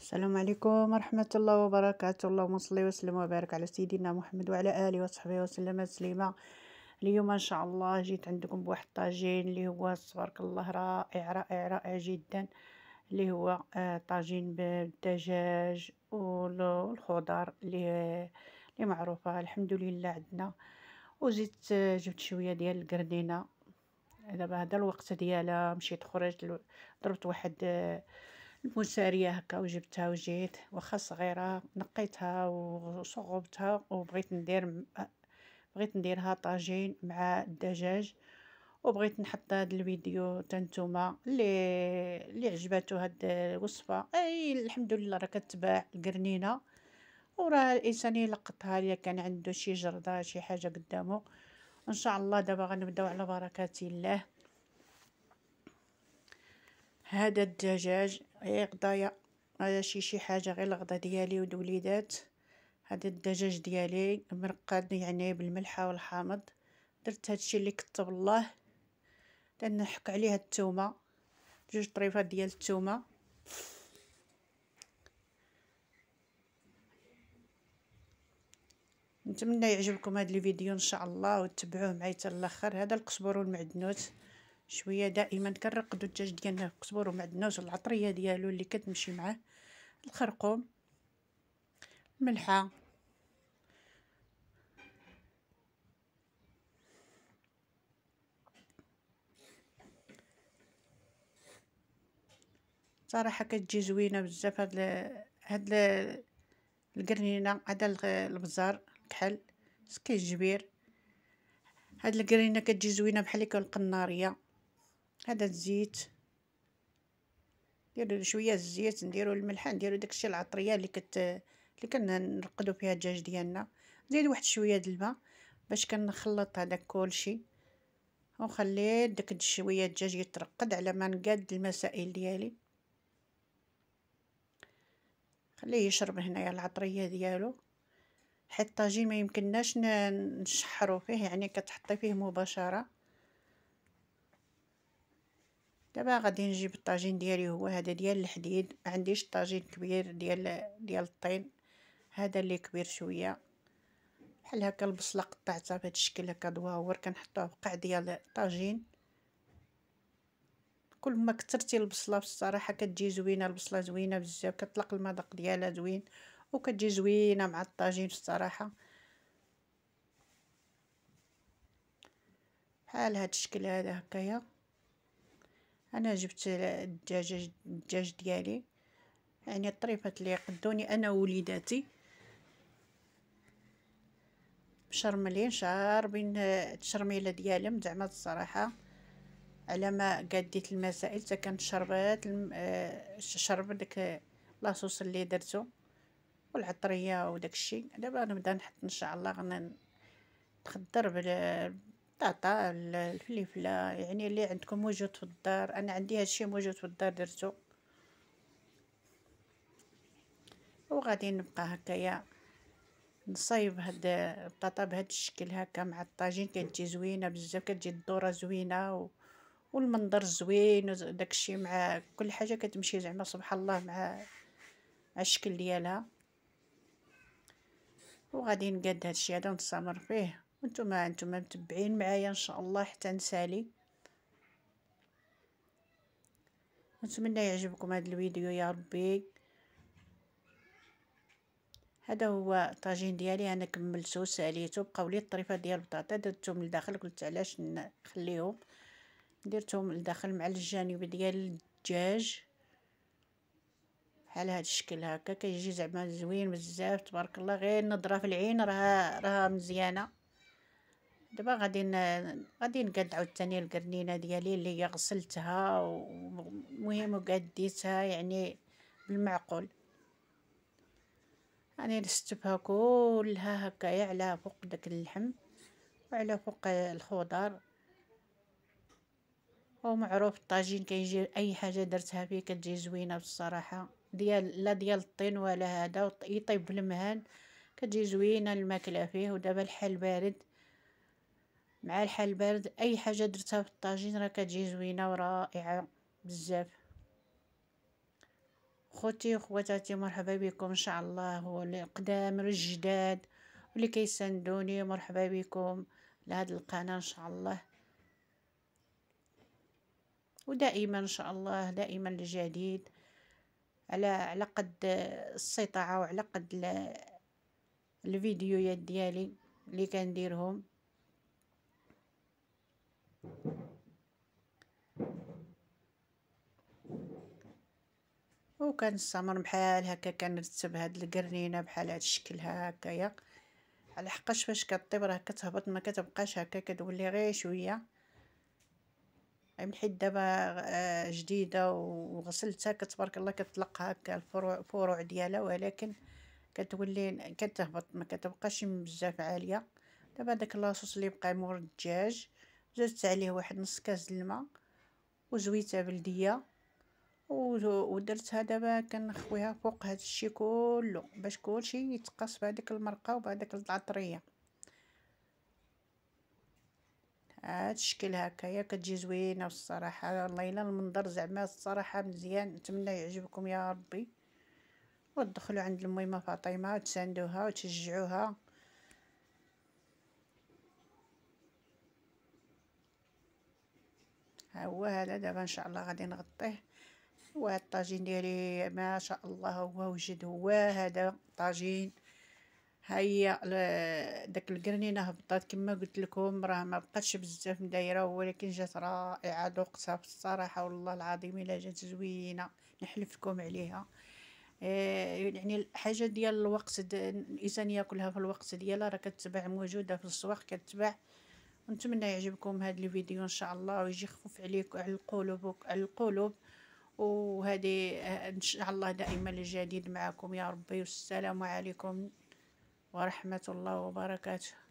السلام عليكم ورحمة الله وبركاته اللهم صل وسلم وبارك على سيدنا محمد وعلى آله وصحبه وسلم تسليما اليوم ان شاء الله جيت عندكم بواحد طاجين اللي هو تبارك الله رائع رائع رائع جدا اللي هو آه، طاجين بالدجاج والخضر اللي اللي معروفه الحمد لله عندنا وزيت آه، جبت شويه ديال الكردينة دابا هذا الوقت ديالها مشيت خرجت ضربت واحد آه، المساريه هكا وجبتها وجيت واخا صغيره نقيتها وصغبتها وبغيت ندير بغيت نديرها طاجين مع الدجاج وبغيت نحط هذا الفيديو تنتوما اللي اللي عجباتو هاد الوصفه اي الحمد لله راه كتباع القرنينه وراه الانسان يلقطها الا كان عنده شي جرده شي حاجه قدامه ان شاء الله دابا غنبداو على بركه الله هذا الدجاج هي غدايا هذا شي شي حاجه غير الغدا ديالي ود وليدات هذا الدجاج ديالي مرقد يعني بالملحه والحامض درت هادشي اللي كتب الله تنحك عليها التومه جوج طريفات ديال التومه نتمنى يعجبكم هذا الفيديو ان شاء الله وتتبعوه معايا حتى الاخر هذا القزبر والمعدنوس شويه دائما كنرقدو الدجاج ديالنا في ومع ومعدنوس والعطريه ديالو اللي كتمشي معاه الخرقوم ملحه صراحه كتجي زوينه بزاف هاد ال... هاد ال... القرنينه هذا البزار الكحل سكيجبير هاد القرنينه كتجي زوينه بحال هكا القناريه هذا الزيت نديرو شويه الزيت نديرو الملح نديرو داكشي العطريه اللي كت اللي كنرقدو فيها الدجاج ديالنا نزيد واحد شويه د الماء باش كنخلط هذا كلشي ونخلي داك شويه الدجاج يترقد على ما نقاد المسائل ديالي خليه يشرب هنايا العطريه ديالو حيت الطاجين ما يمكنناش نشحرو فيه يعني كتحطي فيه مباشره دابا غادي نجيب الطاجين ديالي هو هذا ديال الحديد ما عنديش طاجين كبير ديال ديال الطين هذا اللي كبير شويه بحال هكا البصله قطعتها بهذا الشكل هكا دواور كنحطوها بقع ديال الطاجين كل ما كثرتي البصله الصراحه كتجي زوينه البصله زوينه بزاف كطلق المذاق ديالها زوين وكتجي زوينه مع الطاجين الصراحه بحال هاد الشكل هذا هكايا انا جبت الدجاج الدجاج ديالي يعني الطريفات اللي قدوني انا ووليداتي مشرملين شاربين التشرميله ديالهم زعما الصراحه على ما قديت المسائل حتى كانت شربات الشرب آه، داك لاصوص اللي درتو والعطريه وداك الشيء دابا نبدا نحط ان شاء الله غنتخدر بال البطاطا الفليفله يعني اللي عندكم موجود في الدار انا عندي هادشي موجود في الدار درتو وغادي نبقى هكايا نصايب هاد البطاطا بهاد الشكل هكا مع الطاجين كتجي زوينه بزاف كتجي الدوره زوينه و... والمنظر زوين وداكشي مع كل حاجه كتمشي زعما سبحان الله مع مع الشكل ديالها وغادي نقاد هادشي هذا ونستمر فيه وانتم انتم متبعين معايا ان شاء الله حتى نسالي نتمنى يعجبكم هذا الفيديو يا ربي هذا هو الطاجين ديالي انا كملته وساليته بقاو لي الطريفه ديال البطاطا درتهم لداخل قلت علاش نخليهم درتهم لداخل مع الجانب ديال الدجاج بحال هذا الشكل هكا كيجي زعما زوين بزاف تبارك الله غير نظره في العين راها راها مزيانه دابا غادي غادي نقاد ثاني القرنينه ديالي اللي غسلتها المهم وقديتها يعني بالمعقول راني نستفها كلها هكايا على فوق داك اللحم وعلى فوق الخضر ومعروف الطاجين كيجي اي حاجه درتها فيه كتجي زوينه بالصراحه ديال لا ديال الطين ولا هذا يطيب بالمهان كتجي زوينه الماكله فيه ودابا الحال بارد مع الحال البارد اي حاجه درتها في الطاجين راه كتجي زوينه ورائعه بزاف خوتي وخواتاتي مرحبا بكم ان شاء الله والقدام الجداد واللي كيساندوني مرحبا بكم لهاد القناه ان شاء الله ودائما ان شاء الله دائما الجديد على على قد السيطعه وعلى قد الفيديوهات ديالي اللي كنديرهم وكنستمر بحال هكا كنرتب هاد القرنينه بحال هاد الشكل هكايا على حقاش فاش كطيب راه كتهبط ما كتبقاش هكا كتولي غير شويه من حيت دابا آه، جديده وغسلتها كتبارك الله كتلق هكا الفروع ديالها ولكن كتولي كتهبط ما كتبقاش بزاف عاليه دابا داك لاصوص اللي بقى مور الدجاج زدت عليه واحد نص كاس الماء وزويتها بلديه ودرتها دابا كنخويها فوق هذا الشيء كله باش كلشي يتقص بهذيك المرقه وبهذيك العطريه هاد الشكل يا كتجي زوينه الصراحه الله الا المنظر زعما الصراحه مزيان نتمنى يعجبكم يا ربي وتدخلوا عند الميمه فاطمه وتساندوها وتشجعوها ها هو هذا دابا ان شاء الله غادي نغطيه وهاد الطاجين ديالي ما شاء الله هو وجد هو هذا طاجين ها هي داك القرنينه هبطات كما قلت لكم راه ما بقاتش بزاف مدايره ولكن جات رائعه ذوقتها الصراحه والله العظيم الا جات زوينه نحلفكم عليها آه، يعني الحاجه ديال الوقت الانسان ياكلها في الوقت ديالها راه كتباع موجوده في السواق كتباع ونتمنى يعجبكم هذا الفيديو ان شاء الله ويجي خفيف عليك وعلى القلوب على القلوب وهذه آه، ان شاء الله دائما الجديد معكم يا ربي والسلام عليكم ورحمه الله وبركاته